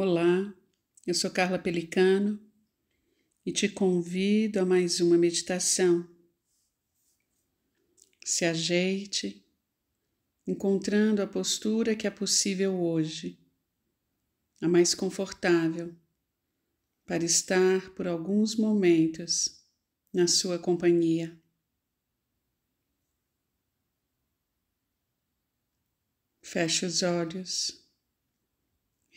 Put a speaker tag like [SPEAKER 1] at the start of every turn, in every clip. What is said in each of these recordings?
[SPEAKER 1] Olá, eu sou Carla Pelicano e te convido a mais uma meditação. Se ajeite, encontrando a postura que é possível hoje, a mais confortável, para estar por alguns momentos na sua companhia. Feche os olhos.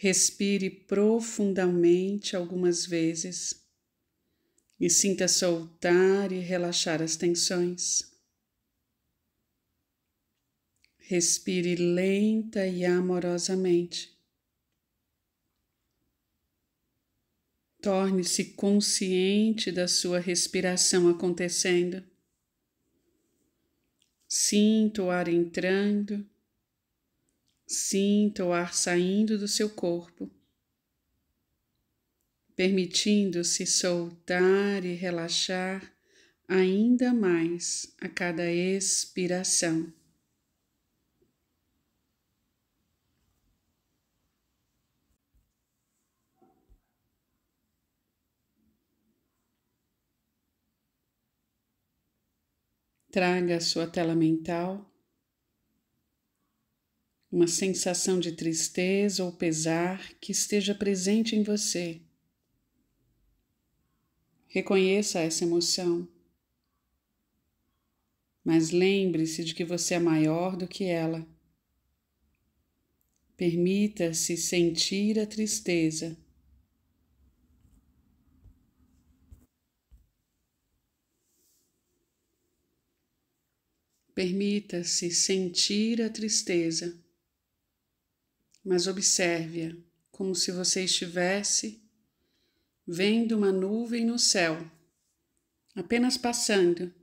[SPEAKER 1] Respire profundamente algumas vezes e sinta soltar e relaxar as tensões. Respire lenta e amorosamente. Torne-se consciente da sua respiração acontecendo. Sinta o ar entrando Sinta o ar saindo do seu corpo, permitindo-se soltar e relaxar ainda mais a cada expiração. Traga a sua tela mental uma sensação de tristeza ou pesar que esteja presente em você. Reconheça essa emoção, mas lembre-se de que você é maior do que ela. Permita-se sentir a tristeza. Permita-se sentir a tristeza mas observe-a como se você estivesse vendo uma nuvem no céu, apenas passando.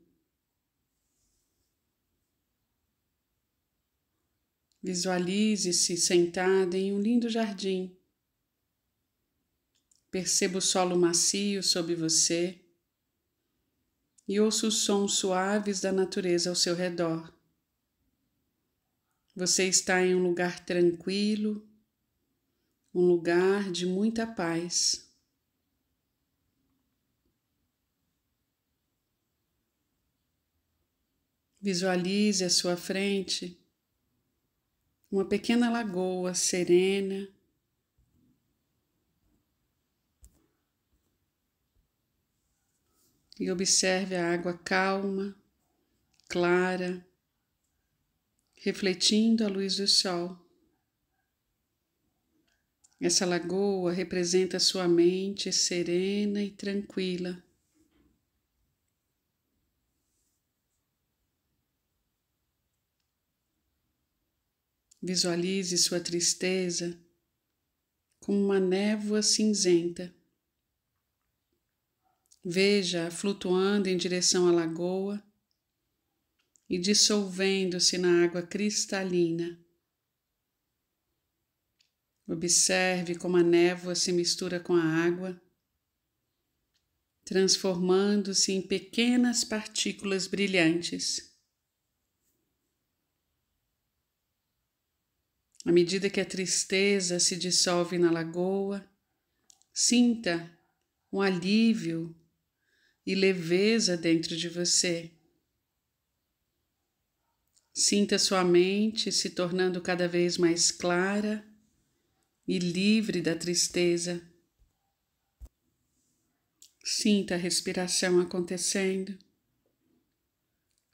[SPEAKER 1] Visualize-se sentada em um lindo jardim. Perceba o solo macio sob você e ouça os sons suaves da natureza ao seu redor. Você está em um lugar tranquilo, um lugar de muita paz. Visualize à sua frente uma pequena lagoa serena. E observe a água calma, clara, refletindo a luz do sol. Essa lagoa representa sua mente serena e tranquila. Visualize sua tristeza como uma névoa cinzenta. Veja flutuando em direção à lagoa e dissolvendo-se na água cristalina. Observe como a névoa se mistura com a água, transformando-se em pequenas partículas brilhantes. À medida que a tristeza se dissolve na lagoa, sinta um alívio e leveza dentro de você. Sinta sua mente se tornando cada vez mais clara e livre da tristeza. Sinta a respiração acontecendo.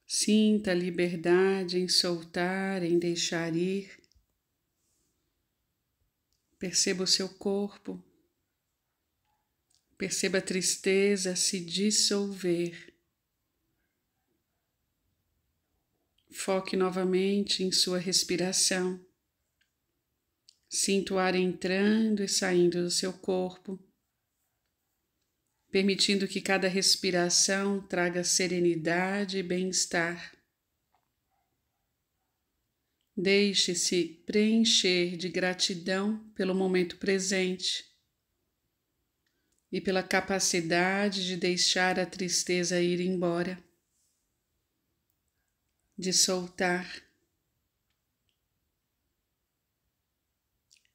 [SPEAKER 1] Sinta a liberdade em soltar, em deixar ir. Perceba o seu corpo. Perceba a tristeza se dissolver. Foque novamente em sua respiração. Sinta o ar entrando e saindo do seu corpo, permitindo que cada respiração traga serenidade e bem-estar. Deixe-se preencher de gratidão pelo momento presente e pela capacidade de deixar a tristeza ir embora de soltar.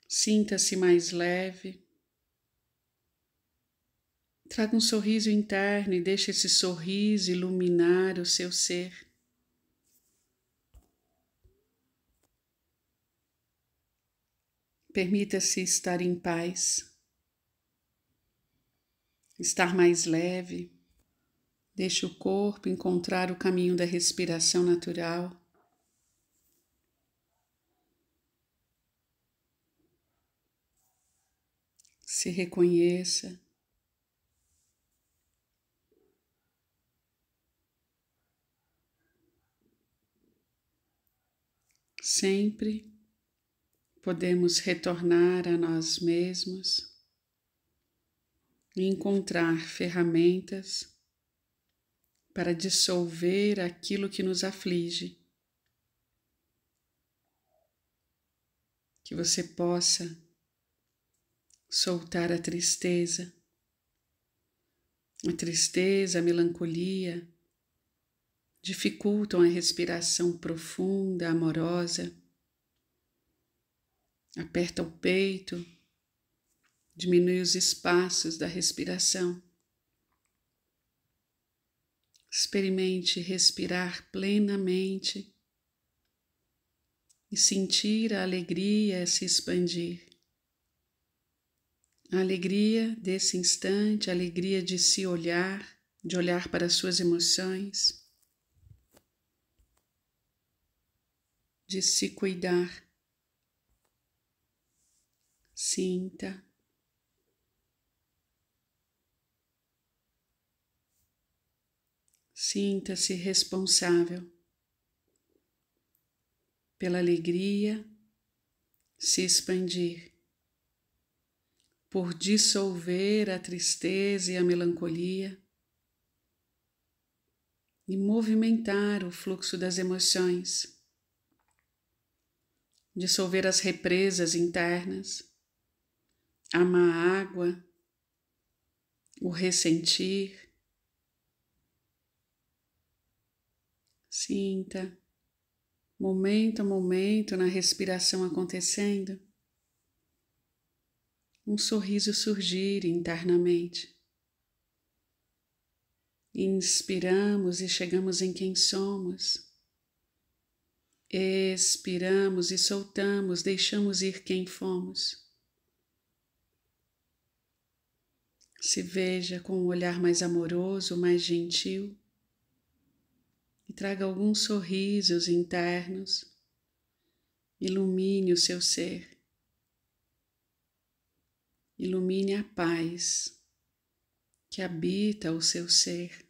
[SPEAKER 1] Sinta-se mais leve. Traga um sorriso interno e deixe esse sorriso iluminar o seu ser. Permita-se estar em paz, estar mais leve. Deixe o corpo encontrar o caminho da respiração natural. Se reconheça. Sempre podemos retornar a nós mesmos e encontrar ferramentas para dissolver aquilo que nos aflige. Que você possa soltar a tristeza, a tristeza, a melancolia dificultam a respiração profunda, amorosa. Aperta o peito, diminui os espaços da respiração. Experimente respirar plenamente e sentir a alegria se expandir. A alegria desse instante, a alegria de se olhar, de olhar para as suas emoções, de se cuidar. Sinta Sinta-se responsável pela alegria se expandir, por dissolver a tristeza e a melancolia e movimentar o fluxo das emoções, dissolver as represas internas, a má água, o ressentir Sinta, momento a momento, na respiração acontecendo, um sorriso surgir internamente. Inspiramos e chegamos em quem somos. Expiramos e soltamos, deixamos ir quem fomos. Se veja com um olhar mais amoroso, mais gentil e traga alguns sorrisos internos, ilumine o seu ser, ilumine a paz que habita o seu ser.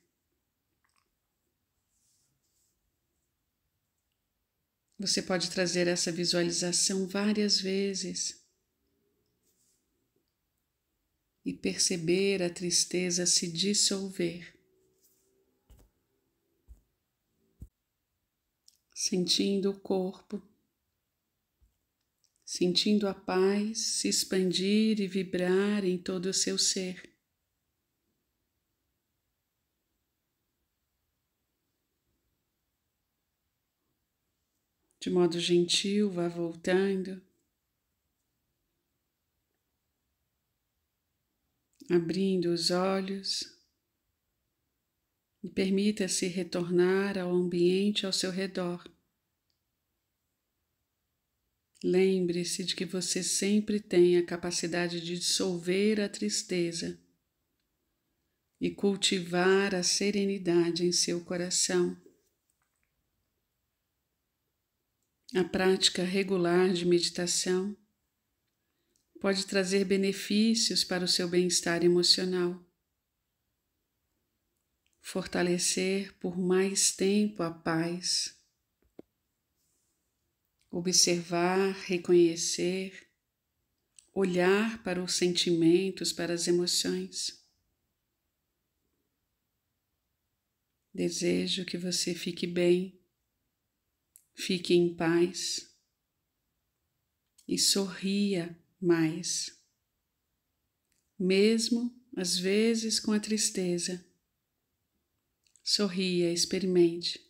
[SPEAKER 1] Você pode trazer essa visualização várias vezes e perceber a tristeza se dissolver. sentindo o corpo, sentindo a paz se expandir e vibrar em todo o seu ser. De modo gentil, vá voltando, abrindo os olhos e permita-se retornar ao ambiente ao seu redor. Lembre-se de que você sempre tem a capacidade de dissolver a tristeza e cultivar a serenidade em seu coração. A prática regular de meditação pode trazer benefícios para o seu bem-estar emocional fortalecer por mais tempo a paz, observar, reconhecer, olhar para os sentimentos, para as emoções. Desejo que você fique bem, fique em paz e sorria mais, mesmo às vezes com a tristeza Sorria, experimente.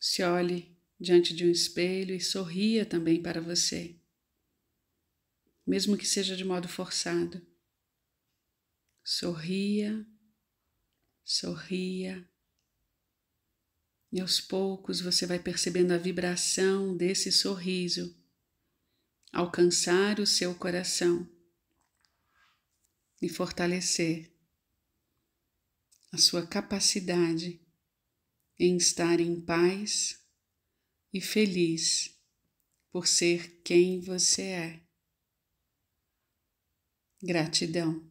[SPEAKER 1] Se olhe diante de um espelho e sorria também para você, mesmo que seja de modo forçado. Sorria, sorria. E aos poucos você vai percebendo a vibração desse sorriso alcançar o seu coração e fortalecer a sua capacidade em estar em paz e feliz por ser quem você é. Gratidão.